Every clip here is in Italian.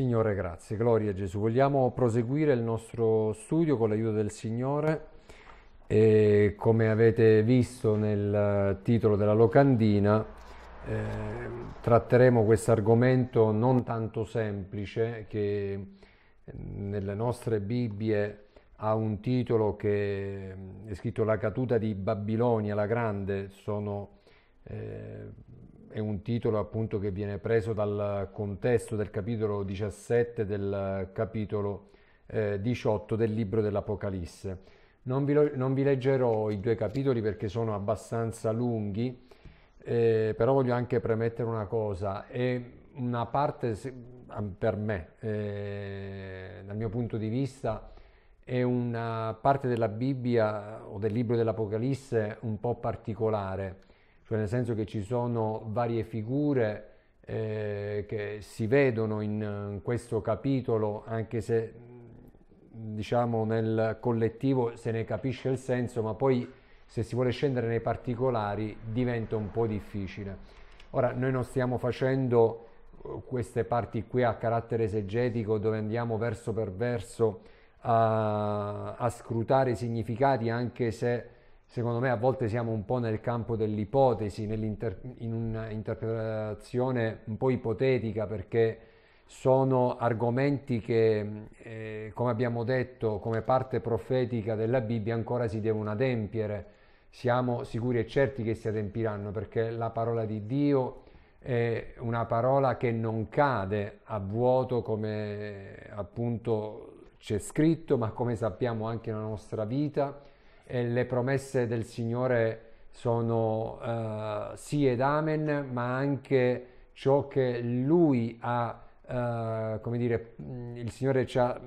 Signore, grazie. Gloria a Gesù. Vogliamo proseguire il nostro studio con l'aiuto del Signore e come avete visto nel eh, titolo della locandina eh, tratteremo questo argomento non tanto semplice che mm, nelle nostre Bibbie ha un titolo che mm, è scritto La caduta di Babilonia la Grande, sono eh, è un titolo appunto che viene preso dal contesto del capitolo 17 del capitolo eh, 18 del libro dell'Apocalisse. Non vi, non vi, leggerò i due capitoli perché sono abbastanza lunghi, eh, però voglio anche premettere una cosa, è una parte per me, eh, dal mio punto di vista, è una parte della Bibbia o del libro dell'Apocalisse un po' particolare cioè nel senso che ci sono varie figure eh, che si vedono in, in, questo capitolo, anche se diciamo nel collettivo se ne capisce il senso, ma poi se si vuole scendere nei particolari diventa un po' difficile. Ora, noi non stiamo facendo eh, queste parti qui a carattere esegetico dove andiamo verso per verso a, a scrutare i significati anche se secondo me a volte siamo un po' nel campo dell'ipotesi, in un'interpretazione un po' ipotetica perché sono argomenti che, eh, come abbiamo detto, come parte profetica della Bibbia ancora si devono adempiere. Siamo sicuri e certi che si adempiranno perché la parola di Dio è una parola che non cade a vuoto come appunto c'è scritto, ma come sappiamo anche nella nostra vita e le promesse del Signore sono eh, sì ed amen, ma anche ciò che Lui ha, eh, come dire, mm, il Signore ci ha,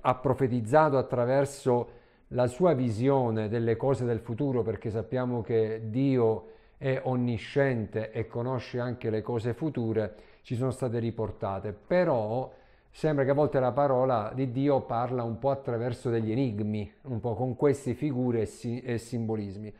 ha profetizzato attraverso la sua visione delle cose del futuro, perché sappiamo che Dio è onnisciente e conosce anche le cose future, ci sono state riportate. Però sembra che a volte la parola di Dio parla un po' attraverso degli enigmi, un po' con queste figure e, simbolismi.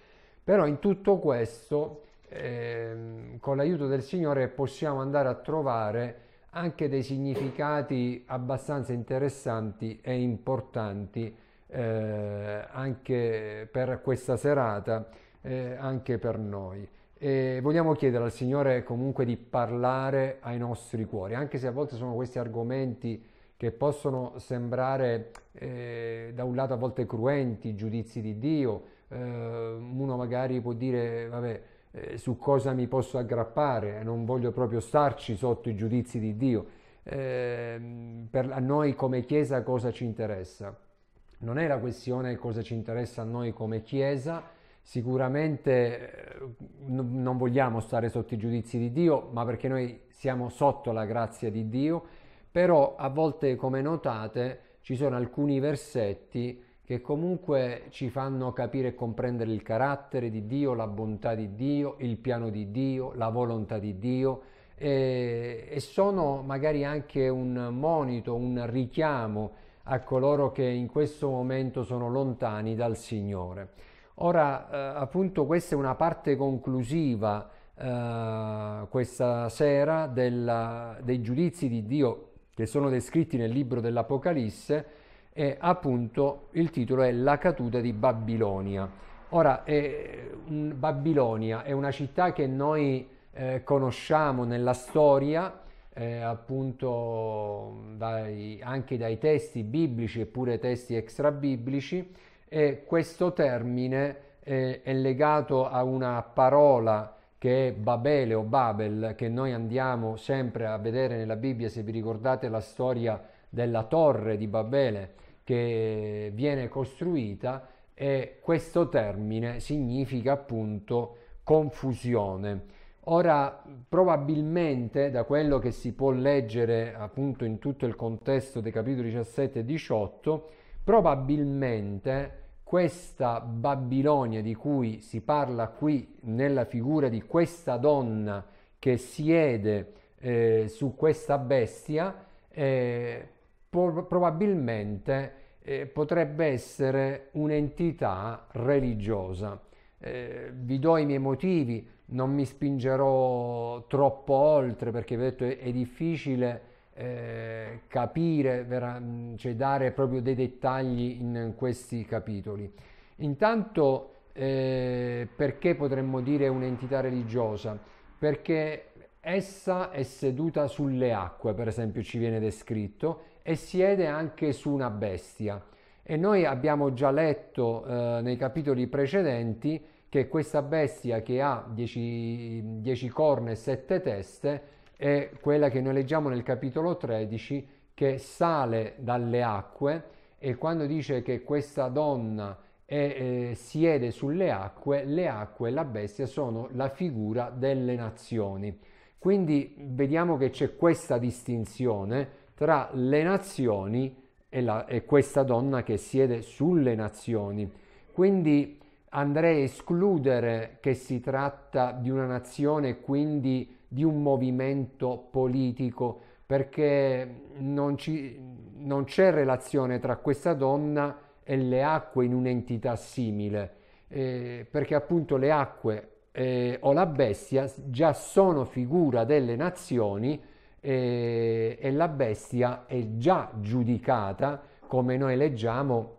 Però in tutto questo, eh, con l'aiuto del Signore, possiamo andare a trovare anche dei significati abbastanza interessanti e importanti eh, anche per questa serata, eh, anche per noi. E vogliamo chiedere al Signore comunque di parlare ai nostri cuori, anche se a volte sono questi argomenti che possono sembrare eh, da un lato a volte cruenti, giudizi di Dio, eh, uno magari può dire vabbè eh, su cosa mi posso aggrappare, non voglio proprio starci sotto i giudizi di Dio. Ehm, per, a noi come Chiesa cosa ci interessa? Non è la questione cosa ci interessa a noi come Chiesa, Sicuramente eh, non vogliamo stare sotto i giudizi di Dio, ma perché noi siamo sotto la grazia di Dio, però a volte, come notate, ci sono alcuni versetti che comunque ci fanno capire e comprendere il carattere di Dio, la bontà di Dio, il piano di Dio, la volontà di Dio e, e sono magari anche un monito, un richiamo a coloro che in questo momento sono lontani dal Signore. Ora, eh, appunto, questa è una parte conclusiva eh, questa sera della, dei giudizi di Dio che sono descritti nel libro dell'Apocalisse e appunto il titolo è La caduta di Babilonia. Ora, è, un, mm, Babilonia è una città che noi eh, conosciamo nella storia, eh, appunto dai, anche dai testi biblici eppure testi extrabiblici, biblici, e questo termine eh, è legato a una parola che è Babele o Babel, che noi andiamo sempre a vedere nella Bibbia, se vi ricordate la storia della torre di Babele che viene costruita e questo termine significa appunto confusione. Ora, probabilmente da quello che si può leggere appunto in tutto il contesto dei capitoli 17 e 18, probabilmente questa Babilonia di cui si parla qui nella figura di questa donna che siede eh, su questa bestia, eh, por- probabilmente eh, potrebbe essere un'entità religiosa. Eh, vi do i miei motivi, non mi spingerò troppo oltre perché vi ho detto è, è difficile eh, capire, vera, cioè dare proprio dei dettagli in questi capitoli. Intanto eh, perché potremmo dire un'entità religiosa? Perché essa è seduta sulle acque, per esempio ci viene descritto, e siede anche su una bestia. E noi abbiamo già letto eh, nei capitoli precedenti che questa bestia che ha 10 corna e 7 teste è quella che noi leggiamo nel capitolo 13 che sale dalle acque e quando dice che questa donna è, eh, siede sulle acque, le acque e la bestia sono la figura delle nazioni. Quindi vediamo che c'è questa distinzione tra le nazioni e, la, e, questa donna che siede sulle nazioni. Quindi andrei a escludere che si tratta di una nazione, quindi di un movimento politico perché non, ci, non c'è relazione tra questa donna e le acque in un'entità simile, eh, perché appunto le acque eh, o la bestia già sono figura delle nazioni eh, e la bestia è già giudicata, come noi leggiamo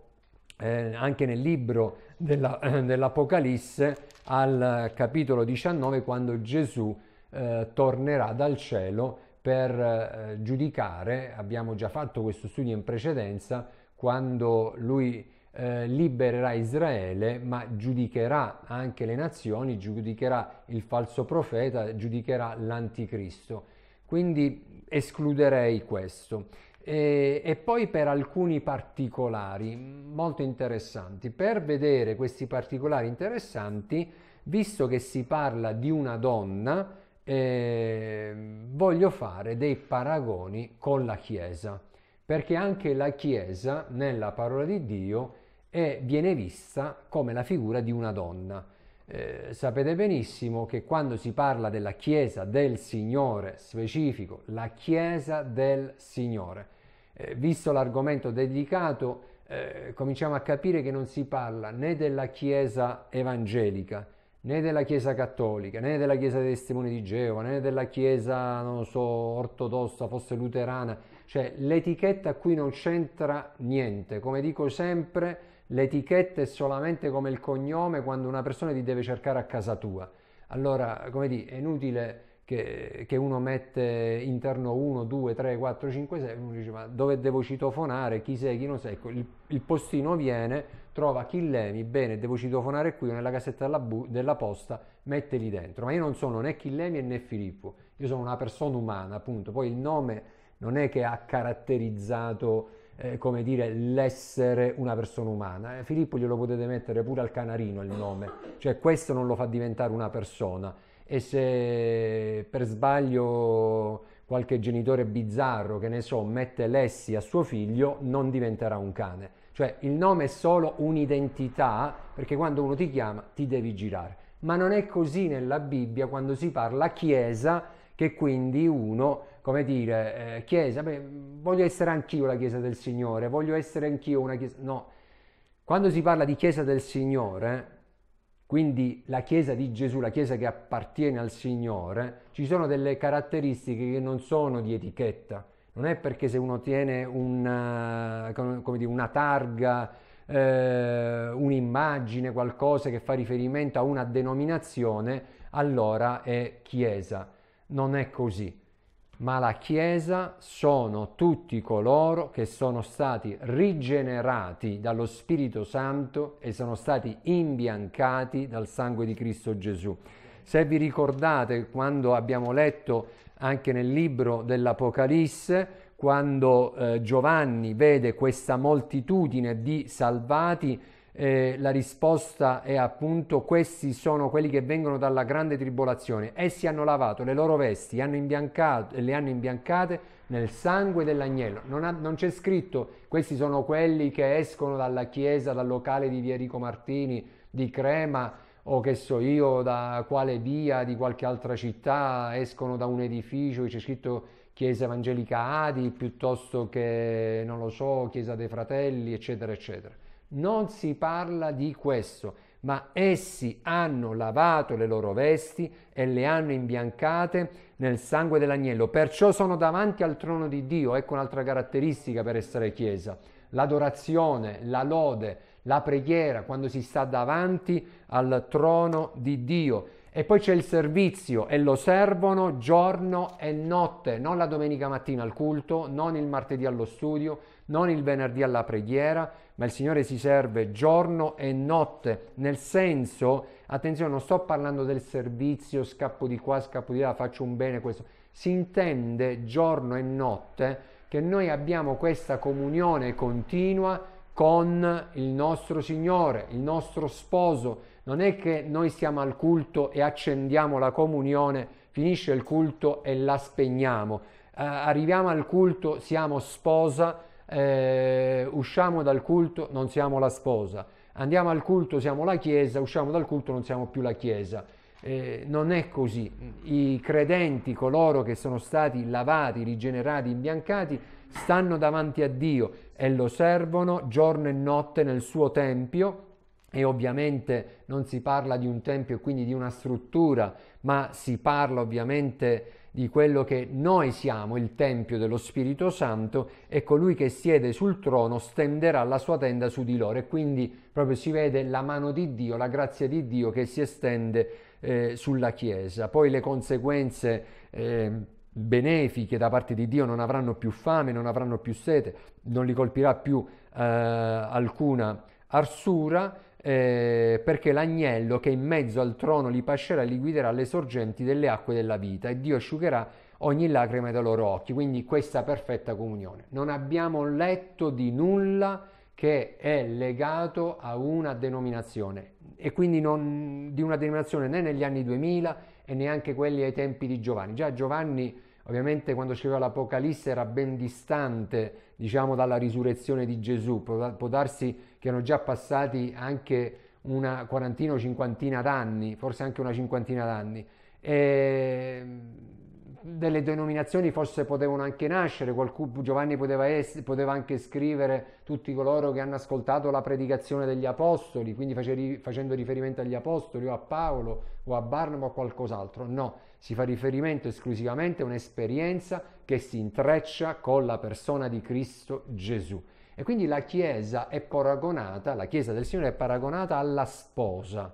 eh, anche nel libro della, eh, dell'Apocalisse al capitolo 19, quando Gesù eh, tornerà dal cielo per eh, giudicare, abbiamo già fatto questo studio in precedenza, quando lui eh, libererà Israele, ma giudicherà anche le nazioni, giudicherà il falso profeta, giudicherà l'anticristo. Quindi escluderei questo. E, e, poi per alcuni particolari molto interessanti. Per vedere questi particolari interessanti, visto che si parla di una donna, eh, voglio fare dei paragoni con la Chiesa, perché anche la Chiesa nella parola di Dio è, viene vista come la figura di una donna. Eh, sapete benissimo che quando si parla della Chiesa del Signore specifico, la Chiesa del Signore, eh, visto l'argomento dedicato, eh, cominciamo a capire che non si parla né della Chiesa evangelica, né della Chiesa cattolica, né della Chiesa dei testimoni di Geova, né della Chiesa, non so, ortodossa, fosse luterana, cioè l'etichetta qui non c'entra niente, come dico sempre, l'etichetta è solamente come il cognome quando una persona ti deve cercare a casa tua. Allora, come dire, è inutile che, che uno mette interno 1, 2, 3, 4, 5, 6, uno dice ma dove devo citofonare, chi sei, chi non sei, ecco, il, il postino viene, trova chi lemi, bene, devo citofonare qui o nella cassetta della, bu- della posta, metteli dentro, ma io non sono né chi lemi né Filippo, io sono una persona umana, appunto, poi il nome non è che ha caratterizzato... Eh, come dire, l'essere una persona umana. Eh, Filippo glielo potete mettere pure al canarino il nome, cioè questo non lo fa diventare una persona e se per sbaglio qualche genitore bizzarro, che ne so, mette Lessi a suo figlio, non diventerà un cane. Cioè il nome è solo un'identità, perché quando uno ti chiama ti devi girare. Ma non è così nella Bibbia quando si parla Chiesa, che quindi uno, come dire, eh, Chiesa, beh, voglio essere anch'io la Chiesa del Signore, voglio essere anch'io una Chiesa... No, quando si parla di Chiesa del Signore, quindi la Chiesa di Gesù, la Chiesa che appartiene al Signore, ci sono delle caratteristiche che non sono di etichetta. Non è perché se uno tiene una, eh, dire, una targa, eh, un'immagine, qualcosa che fa riferimento a una denominazione, allora è Chiesa. Non è così ma la Chiesa sono tutti coloro che sono stati rigenerati dallo Spirito Santo e sono stati imbiancati dal sangue di Cristo Gesù. Se vi ricordate quando abbiamo letto anche nel libro dell'Apocalisse, quando eh, Giovanni vede questa moltitudine di salvati, eh, la risposta è appunto questi sono quelli che vengono dalla grande tribolazione. Essi hanno lavato le loro vesti, hanno le hanno imbiancate nel sangue dell'agnello. Non, ha, non, c'è scritto questi sono quelli che escono dalla chiesa, dal locale di via Rico Martini, di Crema o che so io da quale via di qualche altra città, escono da un edificio, c'è scritto Chiesa Evangelica Adi piuttosto che, non lo so, Chiesa dei Fratelli, eccetera, eccetera non si parla di questo, ma essi hanno lavato le loro vesti e le hanno imbiancate nel sangue dell'agnello, perciò sono davanti al trono di Dio. Ecco un'altra caratteristica per essere Chiesa, l'adorazione, la lode, la preghiera, quando si sta davanti al trono di Dio. E poi c'è il servizio e lo servono giorno e notte, non la domenica mattina al culto, non il martedì allo studio, non il venerdì alla preghiera, ma il Signore si serve giorno e notte, nel senso, attenzione, non sto parlando del servizio, scappo di qua, scappo di là, faccio un bene questo, si intende giorno e notte che noi abbiamo questa comunione continua con il nostro Signore, il nostro sposo. Non è che noi siamo al culto e accendiamo la comunione, finisce il culto e la spegniamo. Uh, arriviamo al culto, siamo sposa, eh, usciamo dal culto, non siamo la sposa, andiamo al culto, siamo la Chiesa, usciamo dal culto, non siamo più la Chiesa. Eh, non è così. I credenti, coloro che sono stati lavati, rigenerati, imbiancati, stanno davanti a Dio e lo servono giorno e notte nel suo tempio. E ovviamente non si parla di un tempio, e quindi di una struttura, ma si parla ovviamente di quello che noi siamo, il Tempio dello Spirito Santo, e colui che siede sul trono stenderà la sua tenda su di loro. E quindi proprio si vede la mano di Dio, la grazia di Dio che si estende eh, sulla Chiesa. Poi le conseguenze eh, benefiche da parte di Dio non avranno più fame, non avranno più sete, non li colpirà più eh, alcuna arsura eh, perché l'agnello che in mezzo al trono li pascerà e li guiderà alle sorgenti delle acque della vita e Dio asciugherà ogni lacrima dai loro occhi, quindi questa perfetta comunione. Non abbiamo letto di nulla che è legato a una denominazione e quindi non di una denominazione né negli anni 2000 e neanche quelli ai tempi di Giovanni. Già Giovanni Ovviamente quando scriveva l'Apocalisse era ben distante, diciamo, dalla risurrezione di Gesù, può darsi che erano già passati anche una quarantina o cinquantina d'anni, forse anche una cinquantina d'anni. E ehm, delle denominazioni forse potevano anche nascere, qualcuno, Giovanni poteva, essere, poteva, anche scrivere tutti coloro che hanno ascoltato la predicazione degli apostoli, quindi facevi, facendo riferimento agli apostoli o a Paolo o a Barnum o a qualcos'altro. No, si fa riferimento esclusivamente a un'esperienza che si intreccia con la persona di Cristo Gesù. E quindi la Chiesa è paragonata, la Chiesa del Signore è paragonata alla sposa,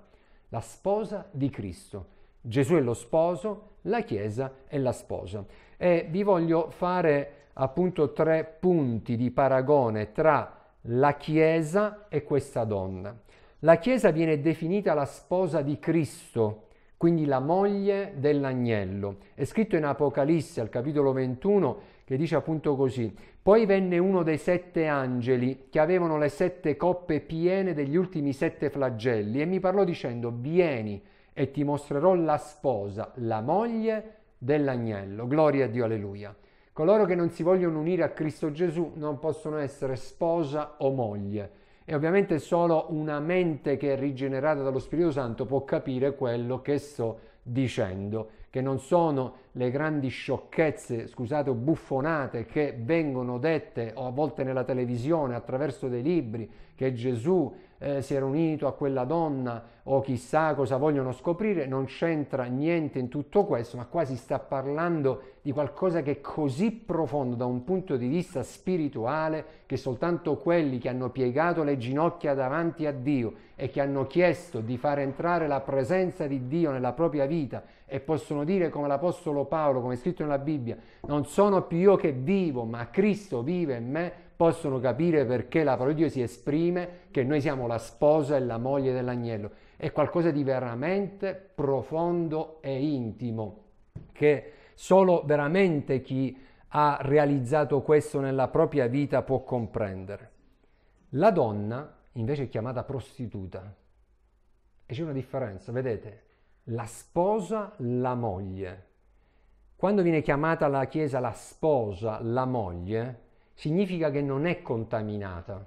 la sposa di Cristo. Gesù è lo sposo, la Chiesa e la sposa. E vi voglio fare appunto tre punti di paragone tra la Chiesa e questa donna. La Chiesa viene definita la sposa di Cristo, quindi la moglie dell'agnello. È scritto in Apocalisse al capitolo 21 che dice appunto così, poi venne uno dei sette angeli che avevano le sette coppe piene degli ultimi sette flagelli e mi parlò dicendo, vieni, e ti mostrerò la sposa, la moglie dell'agnello. Gloria a Dio, alleluia. Coloro che non si vogliono unire a Cristo Gesù non possono essere sposa o moglie. E ovviamente solo una mente che è rigenerata dallo Spirito Santo può capire quello che sto dicendo, che non sono le grandi sciocchezze, scusate, buffonate che vengono dette o a volte nella televisione attraverso dei libri, che Gesù eh, si era unito a quella donna o chissà cosa vogliono scoprire, non c'entra niente in tutto questo, ma qua si sta parlando di qualcosa che è così profondo da un punto di vista spirituale che soltanto quelli che hanno piegato le ginocchia davanti a Dio e che hanno chiesto di far entrare la presenza di Dio nella propria vita e possono dire come l'Apostolo Paolo, come è scritto nella Bibbia, non sono più io che vivo, ma Cristo vive in me, possono capire perché la parola di Dio si esprime che noi siamo la sposa e la moglie dell'agnello. È qualcosa di veramente profondo e intimo, che solo veramente chi ha realizzato questo nella propria vita può comprendere. La donna invece è chiamata prostituta. E c'è una differenza, vedete? La sposa, la moglie. Quando viene chiamata la Chiesa la sposa, la moglie, significa che non è contaminata,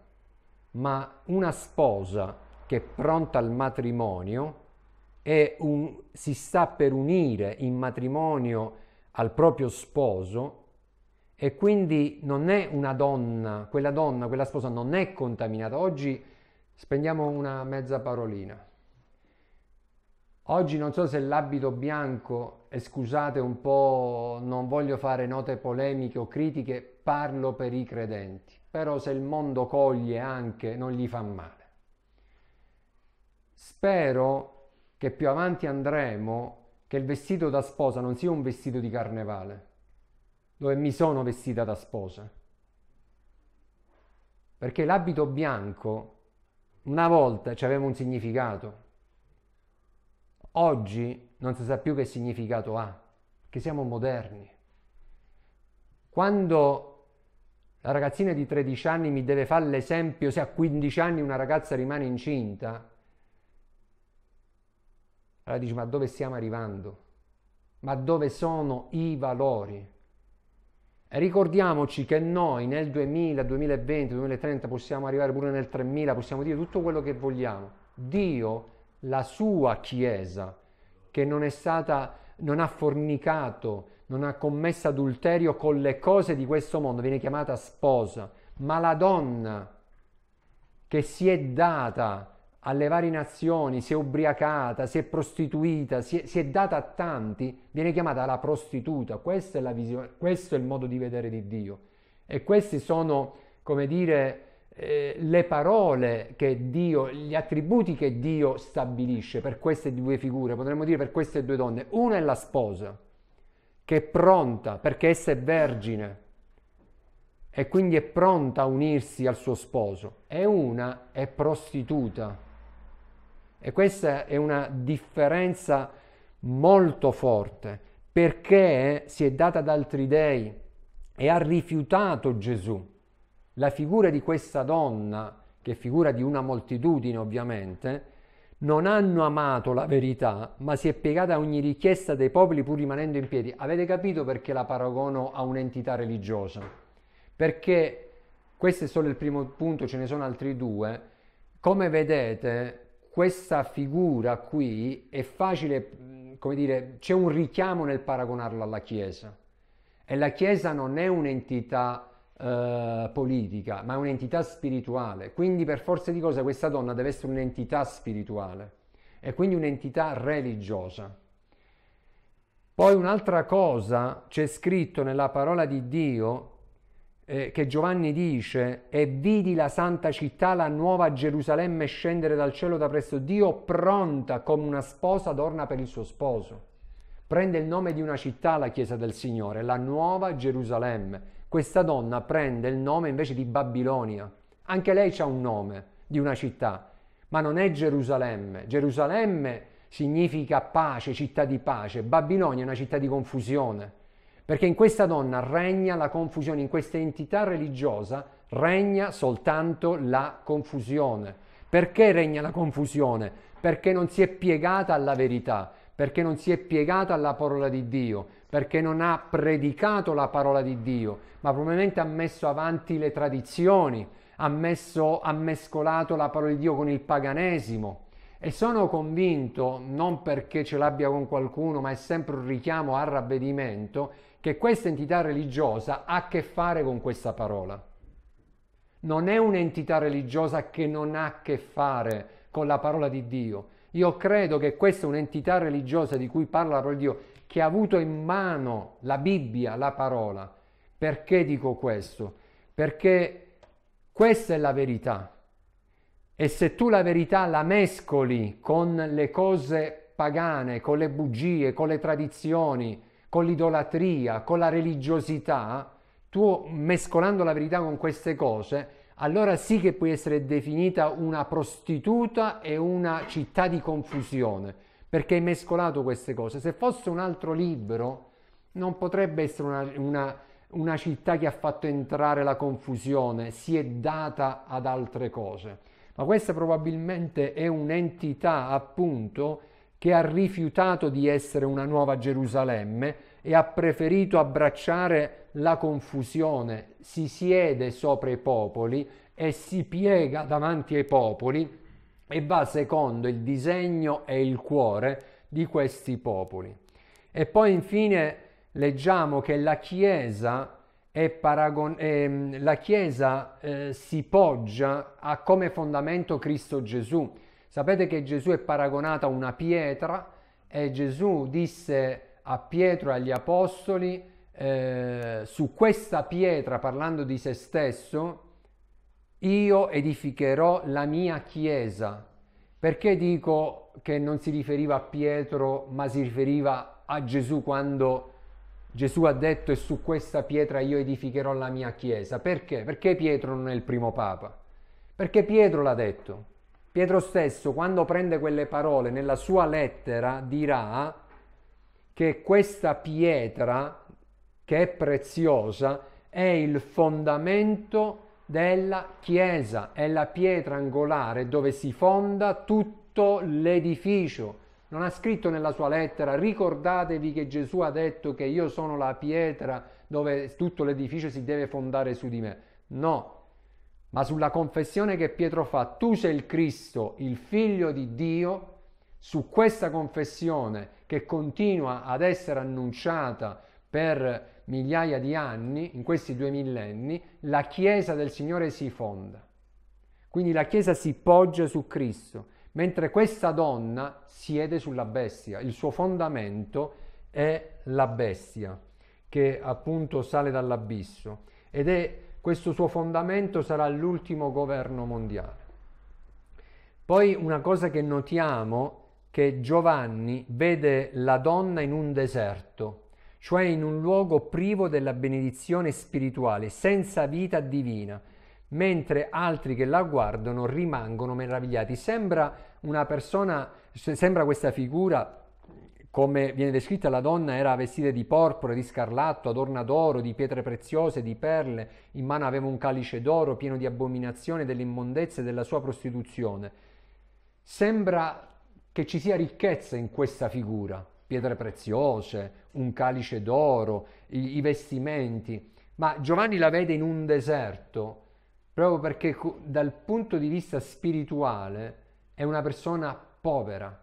ma una sposa che è pronta al matrimonio e si sta per unire in matrimonio al proprio sposo e quindi non è una donna, quella donna, quella sposa non è contaminata. Oggi spendiamo una mezza parolina. Oggi non so se l'abito bianco, e scusate un po', non voglio fare note polemiche o critiche, parlo per i credenti, però se il mondo coglie anche non gli fa male. Spero che più avanti andremo che il vestito da sposa non sia un vestito di carnevale, dove mi sono vestita da sposa. Perché l'abito bianco una volta aveva un significato, oggi non si sa più che significato ha, che siamo moderni. Quando la ragazzina di 13 anni mi deve fare l'esempio se a 15 anni una ragazza rimane incinta. Allora dici, ma dove stiamo arrivando? Ma dove sono i valori? E ricordiamoci che noi nel 2000, 2020, 2030 possiamo arrivare pure nel 3000, possiamo dire tutto quello che vogliamo. Dio, la sua Chiesa, che non è stata, non ha fornicato non ha commesso adulterio con le cose di questo mondo, viene chiamata sposa, ma la donna che si è data alle varie nazioni, si è ubriacata, si è prostituita, si è, si è data a tanti, viene chiamata la prostituta. Questa è la visione, questo è il modo di vedere di Dio. E queste sono, come dire, eh, le parole che Dio, gli attributi che Dio stabilisce per queste due figure, potremmo dire per queste due donne. Una è la sposa, che è pronta perché essa è vergine e quindi è pronta a unirsi al suo sposo e una è prostituta. E questa è una differenza molto forte perché si è data ad altri dei e ha rifiutato Gesù. La figura di questa donna, che è figura di una moltitudine ovviamente, non hanno amato la verità, ma si è piegata a ogni richiesta dei popoli pur rimanendo in piedi. Avete capito perché la paragono a un'entità religiosa? Perché questo è solo il primo punto, ce ne sono altri due. Come vedete, questa figura qui è facile, come dire, c'è un richiamo nel paragonarla alla Chiesa. E la Chiesa non è un'entità religiosa eh, politica, ma è un'entità spirituale. Quindi per forza di cose questa donna deve essere un'entità spirituale e quindi un'entità religiosa. Poi un'altra cosa c'è scritto nella parola di Dio eh, che Giovanni dice e vidi la santa città, la nuova Gerusalemme scendere dal cielo da presso Dio, pronta come una sposa adorna per il suo sposo. Prende il nome di una città la chiesa del Signore, la nuova Gerusalemme, questa donna prende il nome invece di Babilonia. Anche lei ha un nome di una città, ma non è Gerusalemme. Gerusalemme significa pace, città di pace. Babilonia è una città di confusione, perché in questa donna regna la confusione, in questa entità religiosa regna soltanto la confusione. Perché regna la confusione? Perché non si è piegata alla verità, perché non si è piegata alla parola di Dio, perché non ha predicato la parola di Dio, ma probabilmente ha messo avanti le tradizioni, ha, messo, ha mescolato la parola di Dio con il paganesimo. E sono convinto, non perché ce l'abbia con qualcuno, ma è sempre un richiamo al ravvedimento, che questa entità religiosa ha a che fare con questa parola. Non è un'entità religiosa che non ha a che fare con la parola di Dio. Io credo che questa è un'entità religiosa di cui parla la parola di Dio, che ha avuto in mano la Bibbia, la parola. Perché dico questo? Perché questa è la verità. E se tu la verità la mescoli con le cose pagane, con le bugie, con le tradizioni, con l'idolatria, con la religiosità, tu mescolando la verità con queste cose, allora sì che puoi essere definita una prostituta e una città di confusione perché hai mescolato queste cose. Se fosse un altro libro, non potrebbe essere una, una, una città che ha fatto entrare la confusione, si è data ad altre cose. Ma questa probabilmente è un'entità, appunto, che ha rifiutato di essere una nuova Gerusalemme e ha preferito abbracciare la confusione, si siede sopra i popoli e si piega davanti ai popoli e va secondo il disegno e il cuore di questi popoli. E poi infine leggiamo che la Chiesa, paragon- eh, la Chiesa eh, si poggia a come fondamento Cristo Gesù. Sapete che Gesù è paragonato a una pietra e Gesù disse a Pietro e agli apostoli eh, su questa pietra, parlando di se stesso, io edificherò la mia chiesa. Perché dico che non si riferiva a Pietro, ma si riferiva a Gesù quando Gesù ha detto e su questa pietra io edificherò la mia chiesa? Perché? Perché Pietro non è il primo papa? Perché Pietro l'ha detto. Pietro stesso, quando prende quelle parole nella sua lettera, dirà che questa pietra, che è preziosa, è il fondamento della chiesa, è la pietra angolare dove si fonda tutto l'edificio. Non ha scritto nella sua lettera, ricordatevi che Gesù ha detto che io sono la pietra dove tutto l'edificio si deve fondare su di me. No, ma sulla confessione che Pietro fa, tu sei il Cristo, il figlio di Dio, su questa confessione che continua ad essere annunciata per migliaia di anni, in questi due millenni, la Chiesa del Signore si fonda. Quindi la Chiesa si poggia su Cristo, mentre questa donna siede sulla bestia, il suo fondamento è la bestia che appunto sale dall'abisso ed è questo suo fondamento sarà l'ultimo governo mondiale. Poi una cosa che notiamo che Giovanni vede la donna in un deserto cioè in un luogo privo della benedizione spirituale, senza vita divina, mentre altri che la guardano rimangono meravigliati. Sembra una persona, sembra questa figura come viene descritta la donna era vestita di porpora, di scarlatto, adorna d'oro, di pietre preziose, di perle, in mano aveva un calice d'oro pieno di abominazione, dell'immondezza e della sua prostituzione. Sembra che ci sia ricchezza in questa figura, pietre preziose, un calice d'oro, i, i vestimenti, ma Giovanni la vede in un deserto, proprio perché dal punto di vista spirituale è una persona povera,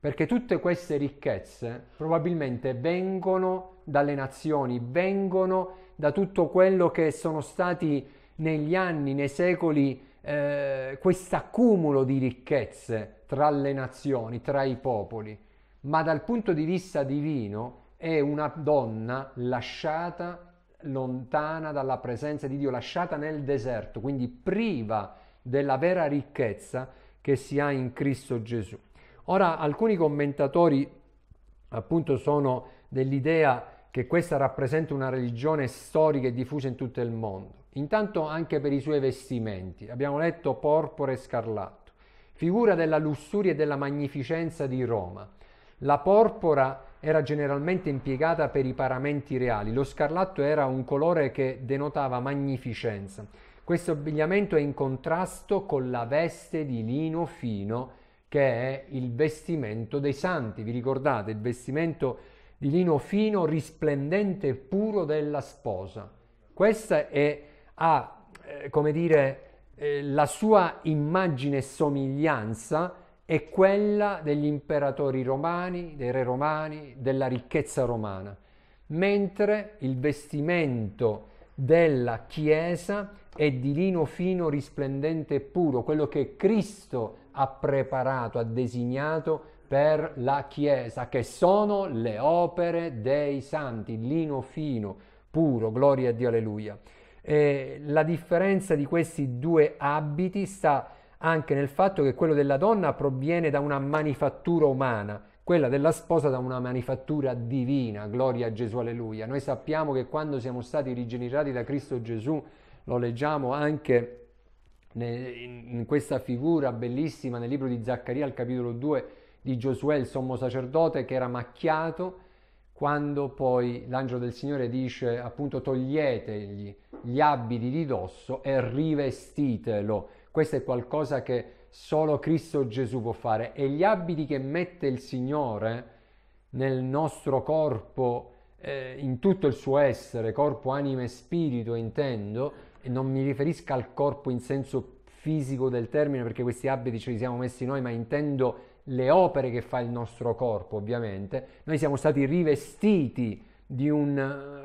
perché tutte queste ricchezze probabilmente vengono dalle nazioni, vengono da tutto quello che sono stati negli anni, nei secoli, eh, questo accumulo di ricchezze tra le nazioni, tra i popoli ma dal punto di vista divino è una donna lasciata lontana dalla presenza di Dio, lasciata nel deserto, quindi priva della vera ricchezza che si ha in Cristo Gesù. Ora, alcuni commentatori appunto sono dell'idea che questa rappresenta una religione storica e diffusa in tutto il mondo, intanto anche per i suoi vestimenti, abbiamo letto porpora e scarlatto, figura della lussuria e della magnificenza di Roma. La porpora era generalmente impiegata per i paramenti reali, lo scarlatto era un colore che denotava magnificenza. Questo abbigliamento è in contrasto con la veste di lino fino che è il vestimento dei santi. Vi ricordate il vestimento di lino fino, risplendente e puro della sposa. Questa è, ha, eh, come dire, eh, la sua immagine e somiglianza è quella degli imperatori romani, dei re romani, della ricchezza romana, mentre il vestimento della Chiesa è di lino fino, risplendente e puro, quello che Cristo ha preparato, ha designato per la Chiesa, che sono le opere dei santi, lino fino, puro, gloria a Dio, alleluia. E la differenza di questi due abiti sta anche nel fatto che quello della donna proviene da una manifattura umana, quella della sposa da una manifattura divina, gloria a Gesù alleluia. Noi sappiamo che quando siamo stati rigenerati da Cristo Gesù, lo leggiamo anche in questa figura bellissima nel libro di Zaccaria al capitolo 2 di Giosuè, il sommo sacerdote che era macchiato, quando poi l'angelo del Signore dice appunto toglietegli gli abiti di dosso e rivestitelo questo è qualcosa che solo Cristo Gesù può fare e gli abiti che mette il Signore nel nostro corpo, eh, in tutto il suo essere, corpo, anima e spirito intendo, e non mi riferisco al corpo in senso fisico del termine perché questi abiti ce li siamo messi noi, ma intendo le opere che fa il nostro corpo ovviamente, noi siamo stati rivestiti di un,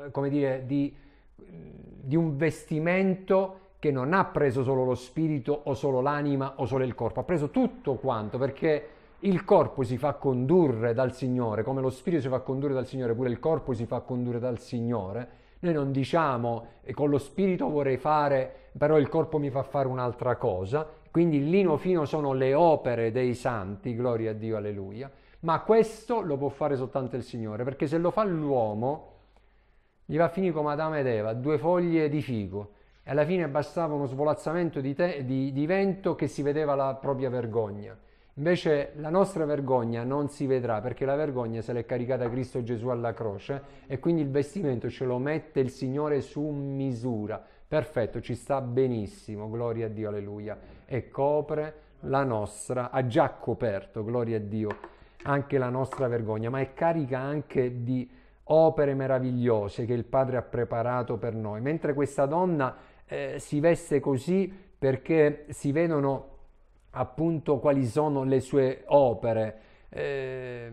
eh, come dire, di, di un vestimento che non ha preso solo lo spirito o solo l'anima o solo il corpo, ha preso tutto quanto perché il corpo si fa condurre dal Signore, come lo spirito si fa condurre dal Signore, pure il corpo si fa condurre dal Signore. Noi non diciamo con lo spirito vorrei fare, però il corpo mi fa fare un'altra cosa. Quindi l'ino fino sono le opere dei santi, gloria a Dio, alleluia. Ma questo lo può fare soltanto il Signore, perché se lo fa l'uomo, gli va a finire come Adamo ed Eva, due foglie di figo e alla fine bastava uno svolazzamento di, te, di, di vento che si vedeva la propria vergogna. Invece la nostra vergogna non si vedrà perché la vergogna se l'è caricata Cristo Gesù alla croce e quindi il vestimento ce lo mette il Signore su misura. Perfetto, ci sta benissimo, gloria a Dio, alleluia. E copre la nostra, ha già coperto, gloria a Dio, anche la nostra vergogna, ma è carica anche di opere meravigliose che il Padre ha preparato per noi. Mentre questa donna eh, si veste così perché si vedono appunto quali sono le sue opere, eh,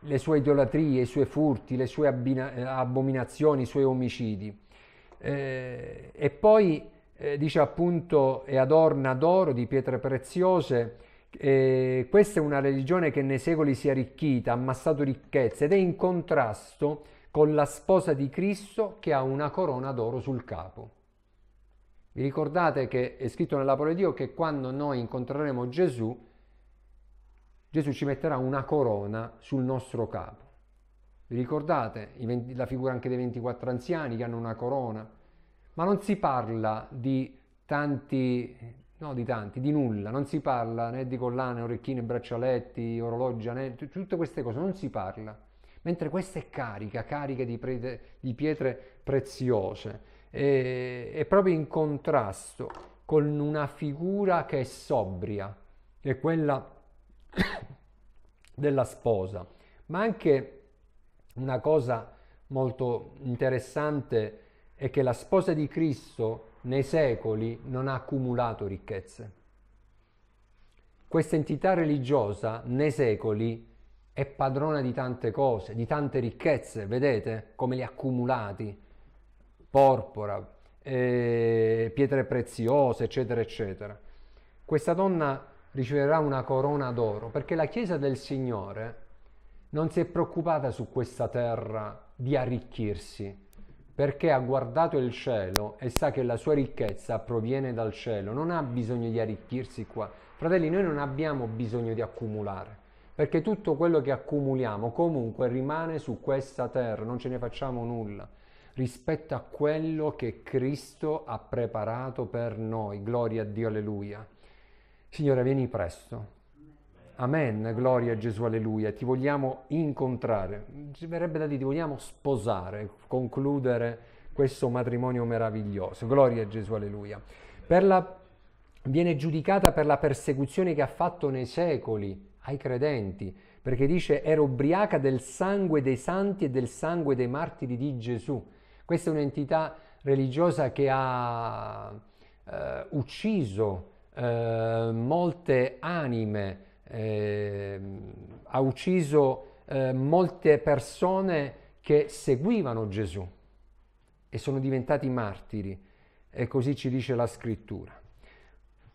le sue idolatrie, i suoi furti, le sue abbina- abominazioni, i suoi omicidi. Eh, e poi eh, dice appunto è adorna d'oro, di pietre preziose. questa è una religione che nei secoli si è arricchita, ha ammassato ricchezze ed è in contrasto con la sposa di Cristo che ha una corona d'oro sul capo. Vi ricordate che è scritto nella parola di Dio che quando noi incontreremo Gesù, Gesù ci metterà una corona sul nostro capo. Vi ricordate la figura anche dei 24 anziani che hanno una corona? Ma non si parla di tanti, no di tanti, di nulla, non si parla né di collane, orecchine, braccialetti, orologia, né, tutte queste cose, non si parla mentre questa è carica, carica di, pre- di pietre preziose. E, è proprio in contrasto con una figura che è sobria, che è quella della sposa, ma anche una cosa molto interessante è che la sposa di Cristo nei secoli non ha accumulato ricchezze. Questa entità religiosa nei secoli è padrona di tante cose, di tante ricchezze, vedete come li ha accumulati, porpora, eh, pietre preziose, eccetera, eccetera. Questa donna riceverà una corona d'oro perché la Chiesa del Signore non si è preoccupata su questa terra di arricchirsi, perché ha guardato il cielo e sa che la sua ricchezza proviene dal cielo, non ha bisogno di arricchirsi qua. Fratelli, noi non abbiamo bisogno di accumulare perché tutto quello che accumuliamo comunque rimane su questa terra, non ce ne facciamo nulla rispetto a quello che Cristo ha preparato per noi. Gloria a Dio, alleluia. Signore, vieni presto. Amen, gloria a Gesù, alleluia. Ti vogliamo incontrare, ci verrebbe da dire, ti vogliamo sposare, concludere questo matrimonio meraviglioso. Gloria a Gesù, alleluia. La, viene giudicata per la persecuzione che ha fatto nei secoli ai credenti, perché dice era ubriaca del sangue dei santi e del sangue dei martiri di Gesù. Questa è un'entità religiosa che ha eh, ucciso eh, molte anime, eh, ha ucciso eh, molte persone che seguivano Gesù e sono diventati martiri, e così ci dice la scrittura.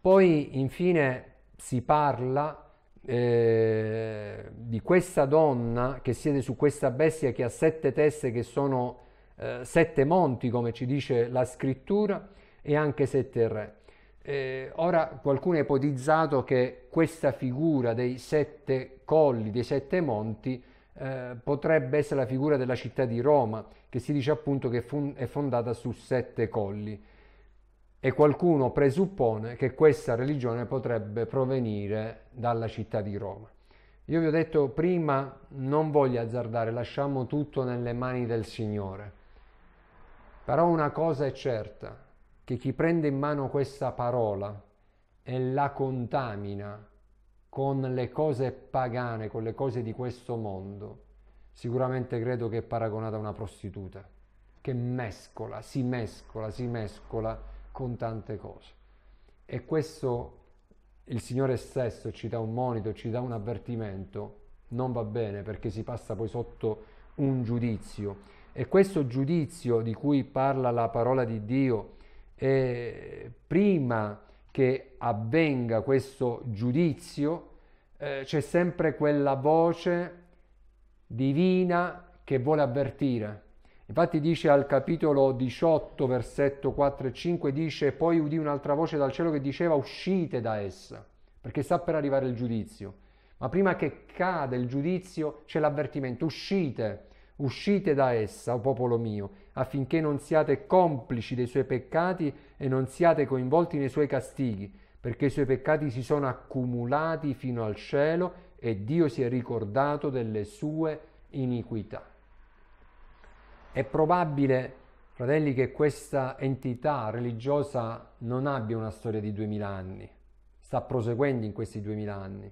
Poi infine si parla eh, di questa donna che siede su questa bestia che ha sette teste che sono eh, sette monti, come ci dice la scrittura, e anche sette re. Eh, ora qualcuno ha ipotizzato che questa figura dei sette colli, dei sette monti, eh, potrebbe essere la figura della città di Roma, che si dice appunto che fun- è fondata su sette colli e qualcuno presuppone che questa religione potrebbe provenire dalla città di Roma. Io vi ho detto prima non voglio azzardare, lasciamo tutto nelle mani del Signore. Però una cosa è certa, che chi prende in mano questa parola e la contamina con le cose pagane, con le cose di questo mondo, sicuramente credo che è paragonata a una prostituta, che mescola, si mescola, si mescola con tante cose. E questo il Signore stesso ci dà un monito, ci dà un avvertimento, non va bene perché si passa poi sotto un giudizio. E questo giudizio di cui parla la parola di Dio, eh, prima che avvenga questo giudizio, eh, c'è sempre quella voce divina che vuole avvertire Infatti dice al capitolo 18, versetto 4 e 5, dice poi udì un'altra voce dal cielo che diceva uscite da essa, perché sta per arrivare il giudizio. Ma prima che cade il giudizio c'è l'avvertimento uscite, uscite da essa, o popolo mio, affinché non siate complici dei suoi peccati e non siate coinvolti nei suoi castighi, perché i suoi peccati si sono accumulati fino al cielo e Dio si è ricordato delle sue iniquità. È probabile, fratelli, che questa entità religiosa non abbia una storia di duemila anni, sta proseguendo in questi duemila anni,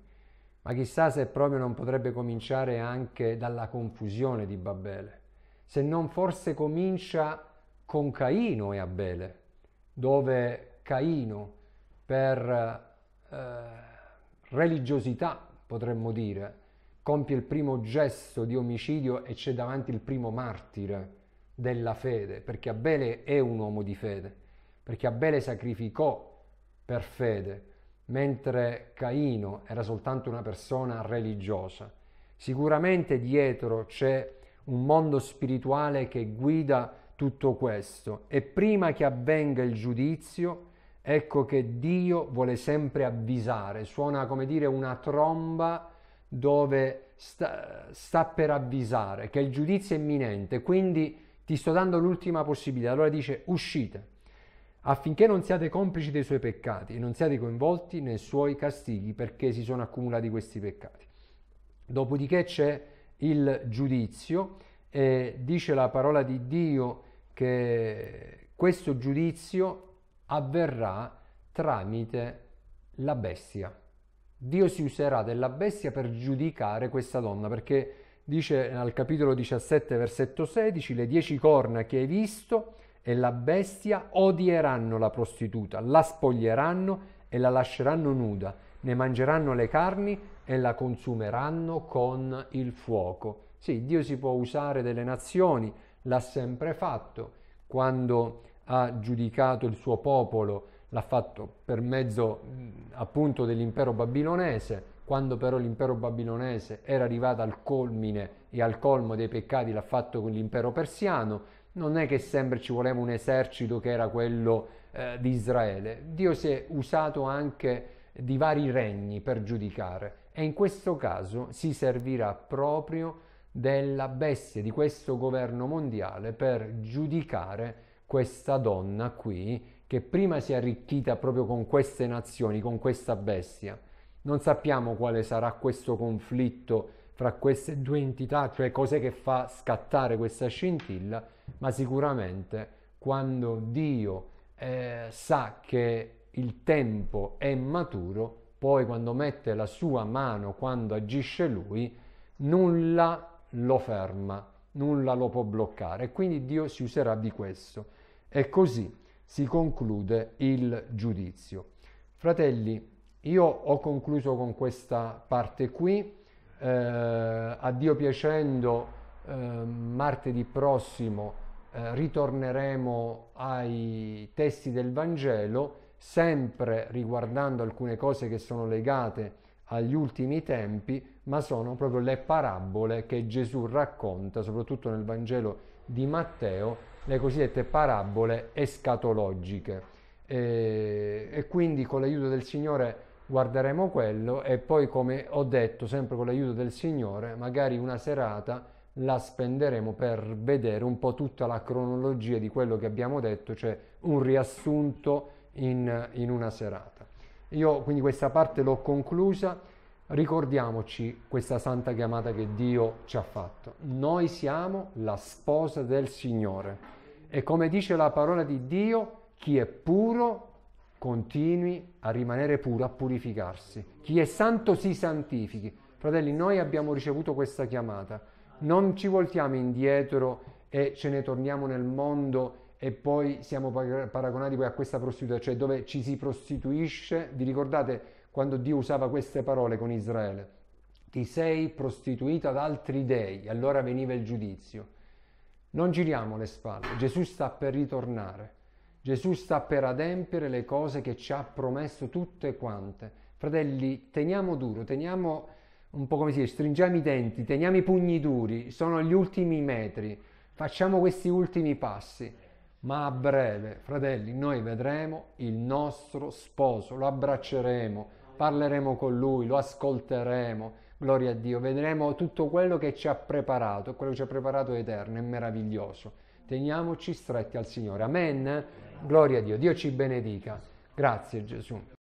ma chissà se proprio non potrebbe cominciare anche dalla confusione di Babele, se non forse comincia con Caino e Abele, dove Caino per eh, religiosità, potremmo dire, compie il primo gesto di omicidio e c'è davanti il primo martire della fede, perché Abele è un uomo di fede, perché Abele sacrificò per fede, mentre Caino era soltanto una persona religiosa. Sicuramente dietro c'è un mondo spirituale che guida tutto questo e prima che avvenga il giudizio, ecco che Dio vuole sempre avvisare, suona come dire una tromba dove sta, sta per avvisare che il giudizio è imminente, quindi ti sto dando l'ultima possibilità. Allora dice uscite affinché non siate complici dei suoi peccati e non siate coinvolti nei suoi castighi perché si sono accumulati questi peccati. Dopodiché c'è il giudizio e dice la parola di Dio che questo giudizio avverrà tramite la bestia. Dio si userà della bestia per giudicare questa donna perché dice al capitolo 17, versetto 16, le dieci corna che hai visto e la bestia odieranno la prostituta, la spoglieranno e la lasceranno nuda, ne mangeranno le carni e la consumeranno con il fuoco. Sì, Dio si può usare delle nazioni, l'ha sempre fatto quando ha giudicato il suo popolo, l'ha fatto per mezzo appunto dell'impero babilonese, quando però l'impero babilonese era arrivato al colmine e al colmo dei peccati l'ha fatto con l'impero persiano, non è che sempre ci voleva un esercito che era quello eh, di Israele. Dio si è usato anche di vari regni per giudicare e in questo caso si servirà proprio della bestia di questo governo mondiale per giudicare questa donna qui che prima si è arricchita proprio con queste nazioni, con questa bestia non sappiamo quale sarà questo conflitto fra queste due entità, cioè cos'è che fa scattare questa scintilla, ma sicuramente quando Dio eh, sa che il tempo è maturo, poi quando mette la sua mano, quando agisce lui, nulla lo ferma, nulla lo può bloccare. E quindi Dio si userà di questo. E così si conclude il giudizio. Fratelli, io ho concluso con questa parte qui, eh, a Dio piacendo eh, martedì prossimo eh, ritorneremo ai testi del Vangelo, sempre riguardando alcune cose che sono legate agli ultimi tempi, ma sono proprio le parabole che Gesù racconta, soprattutto nel Vangelo di Matteo, le cosiddette parabole escatologiche. E, eh, e quindi con l'aiuto del Signore guarderemo quello e poi come ho detto sempre con l'aiuto del Signore magari una serata la spenderemo per vedere un po' tutta la cronologia di quello che abbiamo detto cioè un riassunto in, in una serata io quindi questa parte l'ho conclusa ricordiamoci questa santa chiamata che Dio ci ha fatto noi siamo la sposa del Signore e come dice la parola di Dio chi è puro continui a rimanere puro, a purificarsi. Chi è santo si santifichi. Fratelli, noi abbiamo ricevuto questa chiamata. Non ci voltiamo indietro e ce ne torniamo nel mondo e poi siamo paragonati poi a questa prostituta, cioè dove ci si prostituisce. Vi ricordate quando Dio usava queste parole con Israele? Ti sei prostituita ad altri dei, allora veniva il giudizio. Non giriamo le spalle, Gesù sta per ritornare. Gesù sta per adempiere le cose che ci ha promesso tutte quante. Fratelli, teniamo duro, teniamo un po' come si dice, stringiamo i denti, teniamo i pugni duri, sono gli ultimi metri, facciamo questi ultimi passi, ma a breve, fratelli, noi vedremo il nostro sposo, lo abbracceremo, parleremo con lui, lo ascolteremo, gloria a Dio, vedremo tutto quello che ci ha preparato, quello che ci ha preparato è eterno, è meraviglioso. Teniamoci stretti al Signore. Amen. Gloria a Dio, Dio ci benedica. Grazie Gesù.